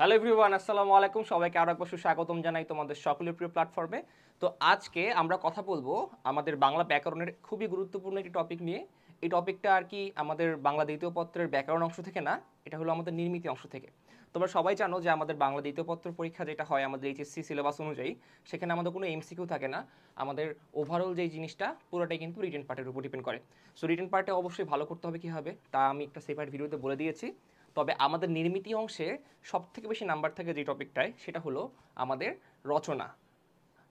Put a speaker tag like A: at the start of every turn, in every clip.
A: hello everyone আসসালামু আলাইকুম সবাইকে আরও একবার স্বাগতম জানাই তোমাদের সকলের প্রিয় প্ল্যাটফর্মে তো আজকে আমরা কথা বলবো আমাদের বাংলা ব্যাকরণের খুবই গুরুত্বপূর্ণ একটি টপিক নিয়ে এই টপিকটা আর কি আমাদের বাংলা দ্বিতীয় পত্রের ব্যাকরণ অংশ থেকে না এটা হলো আমাদের নির্মিতি অংশ থেকে তোমরা সবাই জানো যে আমাদের বাংলা দ্বিতীয় পত্র পরীক্ষা যেটা হয় আমাদের এইচএসসি সিলেবাস অনুযায়ী সেখানে আমাদের কোনো এমসিকিউ থাকে না আমাদের ওভারঅল যেই জিনিসটা পুরোটাই কিন্তু রিটেন পার্টের উপর ডিপেন্ড করে সো রিটেন পার্টে অবশ্যই ভালো করতে হবে কী হবে তা আমি একটা সেপারেট ভিডিওতে বলে দিয়েছি তবে আমাদের নির্মিতি অংশে সবথেকে বেশি নাম্বার থাকে যে টপিকটায় সেটা হলো আমাদের রচনা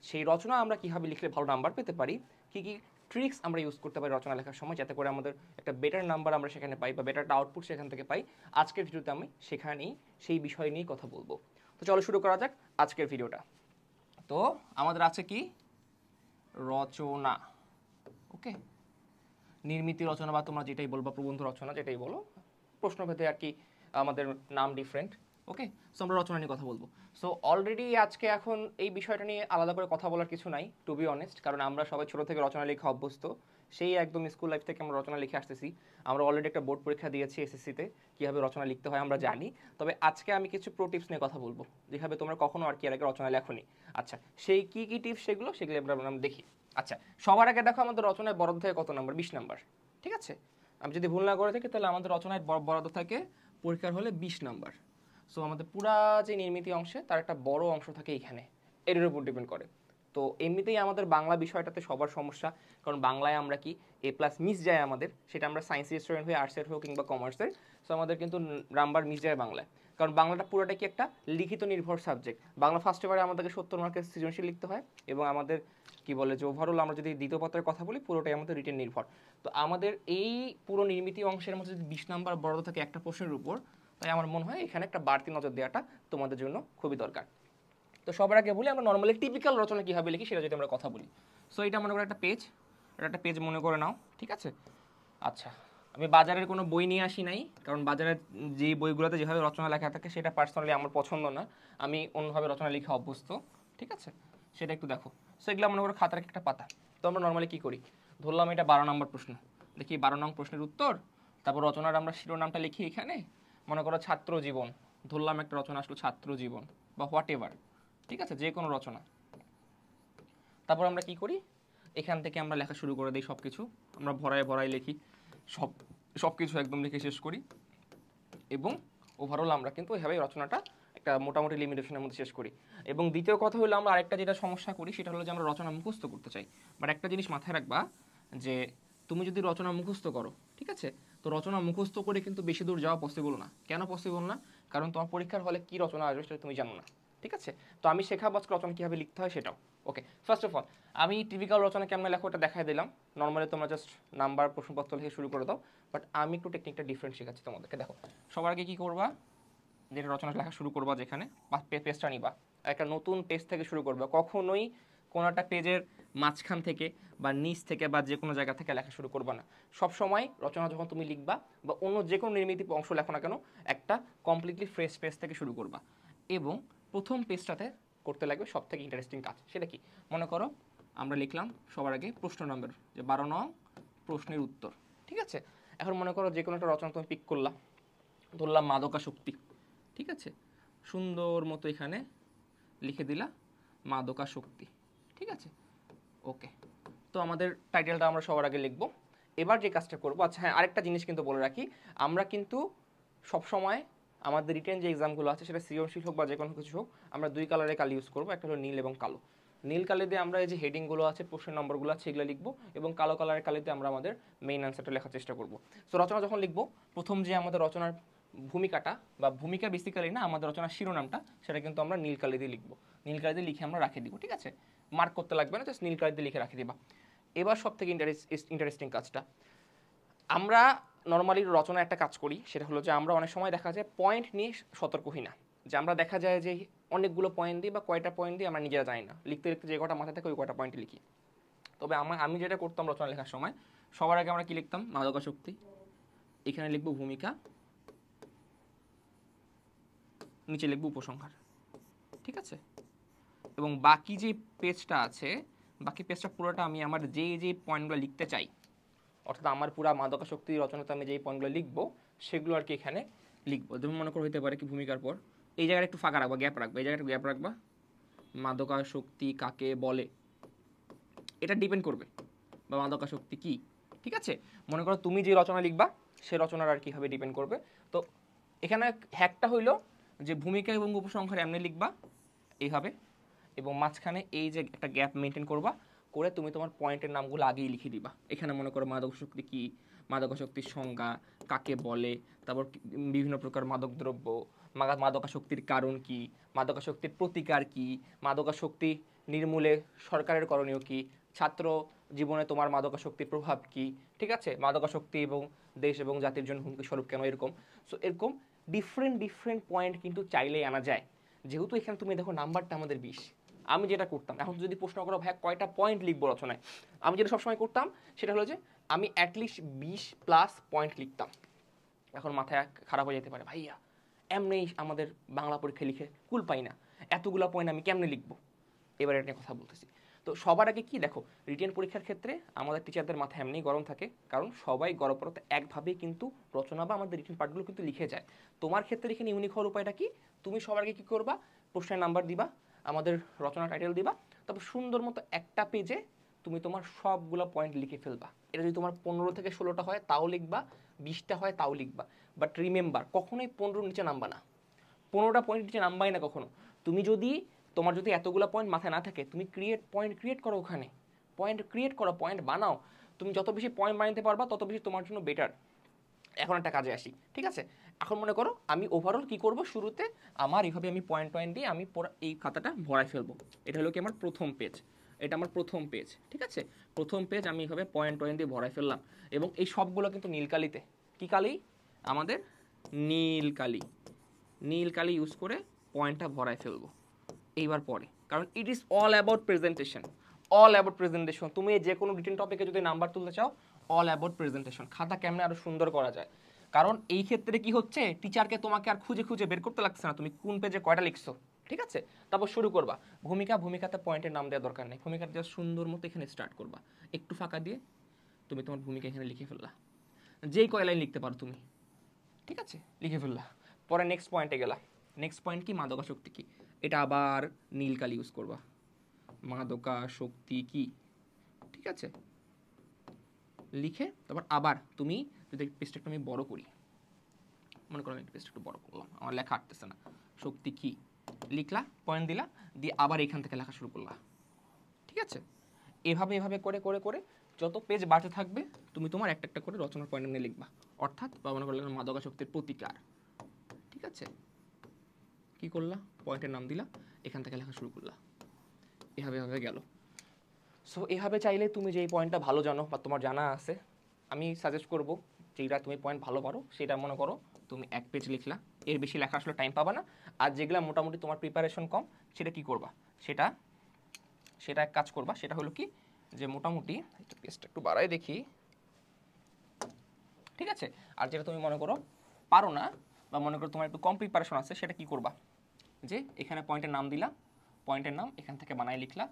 A: সেই রচনা আমরা কীভাবে লিখলে ভালো নাম্বার পেতে পারি কী কী ট্রিক্স আমরা ইউজ করতে পারি রচনা লেখার সময় যাতে করে আমাদের একটা বেটার নাম্বার আমরা সেখানে পাই বা বেটারটা আউটপুট সেখান থেকে পাই আজকের ভিডিওতে আমি সেখানেই সেই বিষয় নিয়েই কথা বলবো তো চলো শুরু করা যাক আজকের ভিডিওটা তো আমাদের আছে কি রচনা ওকে নির্মিত রচনা বা তোমরা যেটাই বলবা প্রবন্ধ রচনা যেটাই বলো প্রশ্নভেদে আর কি আমাদের নাম ডিফারেন্ট ওকে সো আমরা রচনা নিয়ে কথা বলবো সো অলরেডি আজকে এখন এই বিষয়টা নিয়ে আলাদা করে কথা বলার কিছু নাই টু বি অনেস্ট কারণ আমরা সবাই ছোটো থেকে রচনা লেখা অভ্যস্ত সেই একদম স্কুল লাইফ থেকে আমরা রচনা লিখে আসতেছি আমরা অলরেডি একটা বোর্ড পরীক্ষা দিয়েছি এসএসসিতে কীভাবে রচনা লিখতে হয় আমরা জানি তবে আজকে আমি কিছু প্রো টিপস নিয়ে কথা বলবো যেভাবে তোমরা কখনো আর কি আগে রচনা লেখনি আচ্ছা সেই কী কী টিপস সেগুলো সেগুলো আমরা দেখি আচ্ছা সবার আগে দেখো আমাদের রচনায় বরাদ্দ থাকে কত নাম্বার বিশ নাম্বার ঠিক আছে আমি যদি ভুল না করে থাকি তাহলে আমাদের রচনায় বরাদ্দ থাকে পরীক্ষার হলে ২০ নাম্বার সো আমাদের পুরা যে নির্মিতি অংশে তার একটা বড় অংশ থাকে এখানে এটার উপর ডিপেন্ড করে তো এমনিতেই আমাদের বাংলা বিষয়টাতে সবার সমস্যা কারণ বাংলায় আমরা কি এ প্লাস মিস যায় আমাদের সেটা আমরা সায়েন্সের স্টুডেন্ট হয়ে আর্টসের হোক কিংবা কমার্সের সো আমাদের কিন্তু নাম্বার মিস যায় বাংলায় কারণ বাংলাটা পুরোটা কি একটা লিখিত নির্ভর সাবজেক্ট বাংলা ফার্স্ট পেপারে আমাদেরকে সত্তর মার্কের সৃজনশীল লিখতে হয় এবং আমাদের কি বলে যে ওভারঅল আমরা যদি দ্বিতীয় পত্রের কথা বলি পুরোটাই আমাদের রিটেন নির্ভর তো আমাদের এই পুরো নির্মিতি অংশের মধ্যে যদি বিশ নাম্বার বড় থাকে একটা প্রশ্নের উপর তাই আমার মনে হয় এখানে একটা বাড়তি নজর দেওয়াটা তোমাদের জন্য খুবই দরকার তো সবার আগে বলি আমরা নর্মালি টিপিক্যাল রচনা কীভাবে লিখি সেটা যদি আমরা কথা বলি সো এটা মনে করো একটা পেজ এটা একটা পেজ মনে করে নাও ঠিক আছে আচ্ছা আমি বাজারের কোনো বই নিয়ে আসি নাই কারণ বাজারের যে বইগুলোতে যেভাবে রচনা লেখা থাকে সেটা পার্সোনালি আমার পছন্দ না আমি অন্যভাবে রচনা লিখে অভ্যস্ত ঠিক আছে সেটা একটু দেখো সো এগুলো মনে করো খাতার একটা পাতা তো আমরা নর্মালি কী করি ধরলাম এটা বারো নম্বর প্রশ্ন দেখি বারো নং প্রশ্নের উত্তর তারপর রচনার আমরা শিরোনামটা লিখি এখানে মনে করো ছাত্র জীবন ধরলাম একটা রচনা আসলো ছাত্র জীবন বা হোয়াট এভার ঠিক আছে যে কোনো রচনা তারপর আমরা কি করি এখান থেকে আমরা লেখা শুরু করে দিই সব কিছু আমরা ভরায় ভরায় লিখি সব সব কিছু একদম লিখে শেষ করি এবং ওভারঅল আমরা কিন্তু এভাবেই রচনাটা একটা মোটামুটি লিমিটেশনের মধ্যে শেষ করি এবং দ্বিতীয় কথা হলো আমরা আরেকটা যেটা সমস্যা করি সেটা হলো যে আমরা রচনা মুখস্থ করতে চাই বাট মানে একটা জিনিস মাথায় রাখবা যে তুমি যদি রচনা মুখস্থ করো ঠিক আছে তো রচনা মুখস্থ করে কিন্তু বেশি দূর যাওয়া পসিবল না কেন পসিবল না কারণ তোমার পরীক্ষার হলে কী রচনা আসবে সেটা তুমি জানো না ঠিক আছে তো আমি শেখা বাস্ক রচনা কীভাবে লিখতে হয় সেটাও ওকে ফার্স্ট অফ অল আমি টিপিক্যাল রচনা কেমন লেখো ওটা দেখাই দিলাম নর্মালি তোমরা জাস্ট নাম্বার প্রশ্নপত্র লিখে শুরু করে দাও বাট আমি একটু টেকনিকটা ডিফারেন্ট শেখাচ্ছি তোমাদেরকে দেখো সবার আগে কী করবা যেটা রচনা লেখা শুরু করবা যেখানে বা পেজটা নিবা একটা নতুন পেজ থেকে শুরু করবা কখনোই কোনো একটা পেজের মাঝখান থেকে বা নিচ থেকে বা যে কোনো জায়গা থেকে লেখা শুরু করবা না সব সময় রচনা যখন তুমি লিখবা বা অন্য যে কোনো নির্মিত অংশ লেখো না কেন একটা কমপ্লিটলি ফ্রেশ পেজ থেকে শুরু করবা এবং প্রথম পেজটাতে করতে লাগবে সবথেকে ইন্টারেস্টিং কাজ সেটা কি মনে করো আমরা লিখলাম সবার আগে প্রশ্ন নম্বর যে বারো নং প্রশ্নের উত্তর ঠিক আছে এখন মনে করো যে কোনো একটা রচনা তুমি পিক করলাম ধরলাম মাদকা শক্তি ঠিক আছে সুন্দর মতো এখানে লিখে দিলা শক্তি ঠিক আছে ওকে তো আমাদের টাইটেলটা আমরা সবার আগে লিখব এবার যে কাজটা করবো আচ্ছা হ্যাঁ আরেকটা জিনিস কিন্তু বলে রাখি আমরা কিন্তু সবসময় আমাদের রিটেন যে এক্সামগুলো আছে সেটা সৃজনশীল হোক বা যে কোনো কিছু হোক আমরা দুই কালারে কালি ইউজ করবো একটা হলো নীল এবং কালো নীল কালি দিয়ে আমরা এই যে হেডিংগুলো আছে প্রশ্ন নম্বরগুলো আছে সেগুলো লিখবো এবং কালো কালারের দিয়ে আমরা আমাদের মেইন অ্যান্সারটা লেখার চেষ্টা করবো সো রচনা যখন লিখবো প্রথম যে আমাদের রচনার ভূমিকাটা বা ভূমিকা বেসিক্যালি না আমাদের রচনার শিরোনামটা সেটা কিন্তু আমরা নীল কালি দিয়ে লিখবো নীল কালে দিয়ে লিখে আমরা রাখে দিব ঠিক আছে মার্ক করতে লাগবে না জাস্ট নীল কালে দিয়ে লিখে রাখে দিবা এবার সব থেকে ইন্টারেস্ট ইন্টারেস্টিং কাজটা আমরা নর্মালি রচনা একটা কাজ করি সেটা হলো যে আমরা অনেক সময় দেখা যায় পয়েন্ট নিয়ে সতর্ক হই না যে আমরা দেখা যায় যে অনেকগুলো পয়েন্ট দিই বা কয়টা পয়েন্ট দিই আমরা নিজেরা যাই না লিখতে লিখতে যে কটা মাথায় থাকে ওই কটা পয়েন্ট লিখি তবে আমার আমি যেটা করতাম রচনা লেখার সময় সবার আগে আমরা কী লিখতাম মাদকাশক্তি এখানে লিখব ভূমিকা নিচে লিখবো উপসংহার ঠিক আছে এবং বাকি যে পেজটা আছে বাকি পেজটা পুরোটা আমি আমার যে যে পয়েন্টগুলো লিখতে চাই অর্থাৎ আমার পুরা মাদকাশক্তি রচনাতে আমি যেই পয়েন্টগুলো লিখবো সেগুলো আর কি এখানে লিখবো যেমন মনে করো হইতে পারে কি ভূমিকার পর এই জায়গাটা একটু ফাঁকা রাখবা গ্যাপ রাখবা এই জায়গাটা গ্যাপ রাখবা মাদকাশক্তি কাকে বলে এটা ডিপেন্ড করবে বা মাদকাশক্তি কি ঠিক আছে মনে করো তুমি যে রচনা লিখবা সে রচনার আর কীভাবে ডিপেন্ড করবে তো এখানে হ্যাকটা হইল যে ভূমিকা এবং উপসংহার এমনি লিখবা এইভাবে এবং মাঝখানে এই যে একটা গ্যাপ মেনটেন করবা করে তুমি তোমার পয়েন্টের নামগুলো আগেই লিখে দিবা এখানে মনে করো মাদকাসক্তি কী মাদকাশক্তির সংজ্ঞা কাকে বলে তারপর বিভিন্ন প্রকার মাদকদ্রব্য মাদকাশক্তির কারণ কি মাদকাশক্তির প্রতিকার কি মাদকাশক্তি নির্মূলে সরকারের করণীয় কি ছাত্র জীবনে তোমার মাদকাশক্তির প্রভাব কি ঠিক আছে মাদকাশক্তি এবং দেশ এবং জাতির জন্য হুমকি স্বরূপ কেন এরকম সো এরকম ডিফারেন্ট ডিফারেন্ট পয়েন্ট কিন্তু চাইলেই আনা যায় যেহেতু এখানে তুমি দেখো নাম্বারটা আমাদের বিশ আমি যেটা করতাম এখন যদি প্রশ্ন করো ভাই কয়টা পয়েন্ট লিখবো রচনায় আমি যেটা সবসময় করতাম সেটা হলো যে আমি অ্যাটলিস্ট বিশ প্লাস পয়েন্ট লিখতাম এখন মাথায় খারাপ হয়ে যেতে পারে ভাইয়া এমনি আমাদের বাংলা পরীক্ষা লিখে কুল পাই না এতগুলো পয়েন্ট আমি কেমনে লিখবো এবার এটা কথা বলতেছি তো সবার আগে কি দেখো রিটেন পরীক্ষার ক্ষেত্রে আমাদের টিচারদের মাথা এমনি গরম থাকে কারণ সবাই গরপরত একভাবেই কিন্তু রচনা বা আমাদের রিটেন পার্টগুলো কিন্তু লিখে যায় তোমার ক্ষেত্রে এখানে ইউনিক হওয়ার উপায়টা কি তুমি সবার আগে কী করবা প্রশ্নের নাম্বার দিবা আমাদের রচনা টাইটেল দিবা তারপর সুন্দর মতো একটা পেজে তুমি তোমার সবগুলো পয়েন্ট লিখে ফেলবা এটা যদি তোমার পনেরো থেকে ষোলোটা হয় তাও লিখবা বিশটা হয় তাও লিখবা বাট রিমেম্বার কখনোই পনেরোর নিচে নামবা না পনেরোটা পয়েন্ট নিচে নামবাই না কখনো তুমি যদি তোমার যদি এতগুলো পয়েন্ট মাথায় না থাকে তুমি ক্রিয়েট পয়েন্ট ক্রিয়েট করো ওখানে পয়েন্ট ক্রিয়েট করো পয়েন্ট বানাও তুমি যত বেশি পয়েন্ট বানাতে পারবা তত বেশি তোমার জন্য বেটার এখন একটা কাজে আসি ঠিক আছে এখন মনে করো আমি ওভারঅল কি করব শুরুতে আমার এইভাবে আমি পয়েন্ট পয়েন্ট দিয়ে আমি এই খাতাটা ভরাই ফেলবো এটা হলো কি আমার প্রথম পেজ এটা আমার প্রথম পেজ ঠিক আছে প্রথম পেজ আমি এইভাবে পয়েন্ট পয়েন্ট দিয়ে ভরাই ফেললাম এবং এই সবগুলো কিন্তু নীলকালিতে কি কালি আমাদের নীলকালি নীলকালি ইউজ করে পয়েন্টটা ভরাই ফেলবো এইবার পরে কারণ it is all about presentation all about presentation তুমি যে কোনো রিটেন টপিকে যদি নাম্বার তুলতে চাও অল অ্যাবাউট প্রেজেন্টেশন খাতা কেমনে আরও সুন্দর করা যায় কারণ এই ক্ষেত্রে কি হচ্ছে টিচারকে তোমাকে আর খুঁজে খুঁজে বের করতে লাগছে না তুমি কোন পেজে কয়টা লিখছো ঠিক আছে তারপর শুরু করবা ভূমিকা ভূমিকাতে পয়েন্টের নাম দেওয়া দরকার নেই ভূমিকাটা দেওয়া সুন্দর মতো এখানে স্টার্ট করবা একটু ফাঁকা দিয়ে তুমি তোমার ভূমিকা এখানে লিখে ফেললা যেই কয় লাইন লিখতে পারো তুমি ঠিক আছে লিখে ফেললা পরে নেক্সট পয়েন্টে গেলা নেক্সট পয়েন্ট কি মাদকাশক্তি কি এটা আবার নীলকালি ইউজ করবা মাদকা শক্তি কি ঠিক আছে লিখে তারপর আবার তুমি যদি পেজটা একটু আমি বড় করি মনে করো আমি পেজটা একটু বড় করলাম আমার লেখা আটতেছে না শক্তি কি লিখলা পয়েন্ট দিলা দিয়ে আবার এখান থেকে লেখা শুরু করলা ঠিক আছে এভাবে এভাবে করে করে করে যত পেজ বাড়তে থাকবে তুমি তোমার একটা একটা করে রচনার পয়েন্ট নিয়ে লিখবা অর্থাৎ বা মনে করলে মাদকা শক্তির প্রতিকার ঠিক আছে কি করলা পয়েন্টের নাম দিলা এখান থেকে লেখা শুরু করলা এভাবে এভাবে গেল সো এভাবে চাইলে তুমি যেই পয়েন্টটা ভালো জানো বা তোমার জানা আছে আমি সাজেস্ট করব যেটা তুমি পয়েন্ট ভালো পারো সেটা মনে করো তুমি এক পেজ লিখলা এর বেশি লেখা আসলে টাইম পাবা না আর যেগুলো মোটামুটি তোমার প্রিপারেশন কম সেটা কি করবা সেটা সেটা এক কাজ করবা সেটা হলো কি যে মোটামুটি পেজটা একটু বাড়াই দেখি ঠিক আছে আর যেটা তুমি মনে করো পারো না বা মনে করো তোমার একটু কম প্রিপারেশন আছে সেটা কি করবা যে এখানে পয়েন্টের নাম দিলা পয়েন্টের নাম এখান থেকে বানাই লিখলা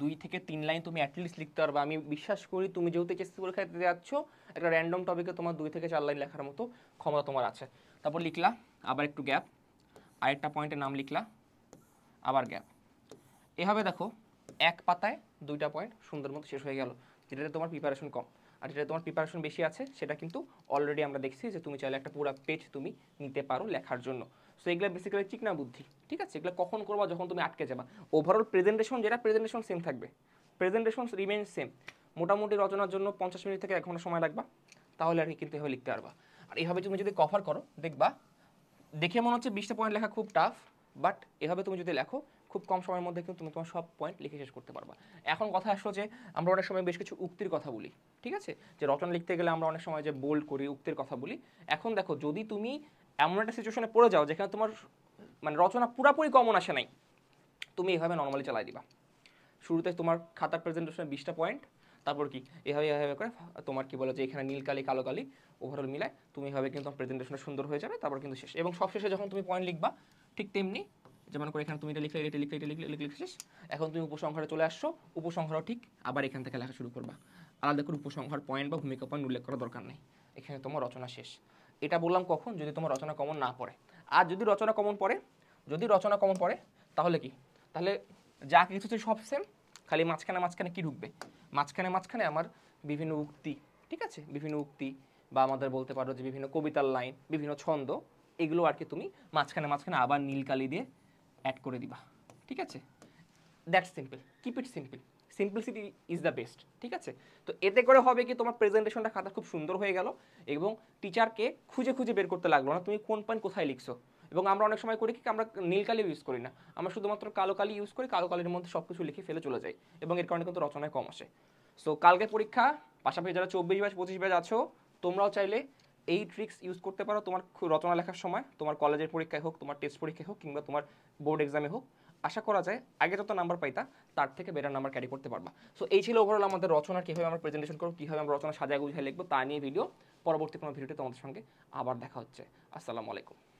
A: দুই থেকে তিন লাইন তুমি অ্যাটলিস্ট লিখতে পারবে আমি বিশ্বাস করি তুমি যেহেতু এইচএসসি পরীক্ষা দিতে যাচ্ছ একটা র্যান্ডম টপিকে তোমার দুই থেকে চার লাইন লেখার মতো ক্ষমতা তোমার আছে তারপর লিখলা আবার একটু গ্যাপ আরেকটা পয়েন্টের নাম লিখলা আবার গ্যাপ এভাবে দেখো এক পাতায় দুইটা পয়েন্ট সুন্দর মতো শেষ হয়ে গেল যেটাতে তোমার প্রিপারেশন কম আর যেটা তোমার প্রিপারেশন বেশি আছে সেটা কিন্তু অলরেডি আমরা দেখছি যে তুমি চাইলে একটা পুরো পেজ তুমি নিতে পারো লেখার জন্য সো এগুলো বেসিক্যালি চিকনা বুদ্ধি ঠিক আছে এগুলো কখন করবা যখন তুমি আটকে যাবা ওভারঅল প্রেজেন্টেশন যেটা প্রেজেন্টেশন সেম থাকবে প্রেজেন্টেশন রিমেন সেম মোটামুটি রচনার জন্য পঞ্চাশ মিনিট থেকে এক ঘন্টা সময় লাগবা তাহলে আর কি কিন্তু এভাবে লিখতে পারবা আর এভাবে তুমি যদি কভার করো দেখবা দেখে মনে হচ্ছে বিশটা পয়েন্ট লেখা খুব টাফ বাট এভাবে তুমি যদি লেখো খুব কম সময়ের মধ্যে কিন্তু তুমি তোমার সব পয়েন্ট লিখে শেষ করতে পারবা এখন কথা আসলো যে আমরা অনেক সময় বেশ কিছু উক্তির কথা বলি ঠিক আছে যে রচনা লিখতে গেলে আমরা অনেক সময় যে বোল্ড করি উক্তির কথা বলি এখন দেখো যদি তুমি এমন একটা সিচুয়েশনে পড়ে যাও যেখানে তোমার মানে রচনা পুরাপুরি কমন আসে নাই তুমি এভাবে নর্মালি চালাই দিবা শুরুতে তোমার খাতার প্রেজেন্টেশনে বিশটা পয়েন্ট তারপর কি এভাবে এভাবে করে তোমার কি বলো যে এখানে নীল কালি কালো কালি ওভারঅল মিলায় তুমি এভাবে কিন্তু প্রেজেন্টেশনটা সুন্দর হয়ে যাবে তারপর কিন্তু শেষ এবং সবশেষে যখন তুমি পয়েন্ট লিখবা ঠিক তেমনি যেমন করে এখানে তুমি এটা লিখলে এটা লিখলে এটা লিখলে লিখলে লিখলে শেষ এখন তুমি উপসংহারে চলে আসছো উপসংহারও ঠিক আবার এখান থেকে লেখা শুরু করবা আলাদা করে উপসংহার পয়েন্ট বা ভূমিকা পয়েন্ট উল্লেখ করা দরকার নেই এখানে তোমার রচনা শেষ এটা বললাম কখন যদি তোমার রচনা কমন না পড়ে আর যদি রচনা কমন পড়ে যদি রচনা কমন পড়ে তাহলে কি তাহলে যা কিছু সব সেম খালি মাঝখানে মাঝখানে কি ঢুকবে মাঝখানে মাঝখানে আমার বিভিন্ন উক্তি ঠিক আছে বিভিন্ন উক্তি বা আমাদের বলতে পারো যে বিভিন্ন কবিতার লাইন বিভিন্ন ছন্দ এগুলো আর কি তুমি মাঝখানে মাঝখানে আবার নীলকালি দিয়ে অ্যাড করে দিবা ঠিক আছে that's simple keep it simple simplicity is the best ঠিক আছে তো এতে করে হবে কি তোমার প্রেজেন্টেশনটা খাতা খুব সুন্দর হয়ে গেল এবং টিচারকে খুঁজে খুঁজে বের করতে লাগলো না তুমি কোন পয়েন্ট কোথায় লিখছো এবং আমরা অনেক সময় করি কি আমরা নীল কালি ইউজ করি না আমরা শুধুমাত্র কালো কালি ইউজ করি কালো কালির মধ্যে সব কিছু লিখে ফেলে চলে যাই এবং এর কারণে কিন্তু রচনায় কম আসে সো কালকে পরীক্ষা পাশাপাশি যারা চব্বিশ ব্যাচ পঁচিশ ব্যাচ আছো তোমরাও চাইলে এই ট্রিক্স ইউজ করতে পারো তোমার রচনা লেখার সময় তোমার কলেজের পরীক্ষায় হোক তোমার টেস্ট পরীক্ষায় হোক কিংবা তোমার বোর্ড এক্সামে হোক আশা করা যায় আগে যত নাম্বার পাইতা তার থেকে বেটার নাম্বার ক্যারি করতে পারবা সো এই ছিল ওভারঅল আমাদের রচনা কীভাবে আমরা প্রেজেন্টেশন করবো কীভাবে আমরা রচনা সাজায় গুছিয়ে লিখবো তা নিয়ে ভিডিও পরবর্তী কোনো ভিডিওতে তোমাদের সঙ্গে আবার দেখা হচ্ছে আসসালামু আলাইকুম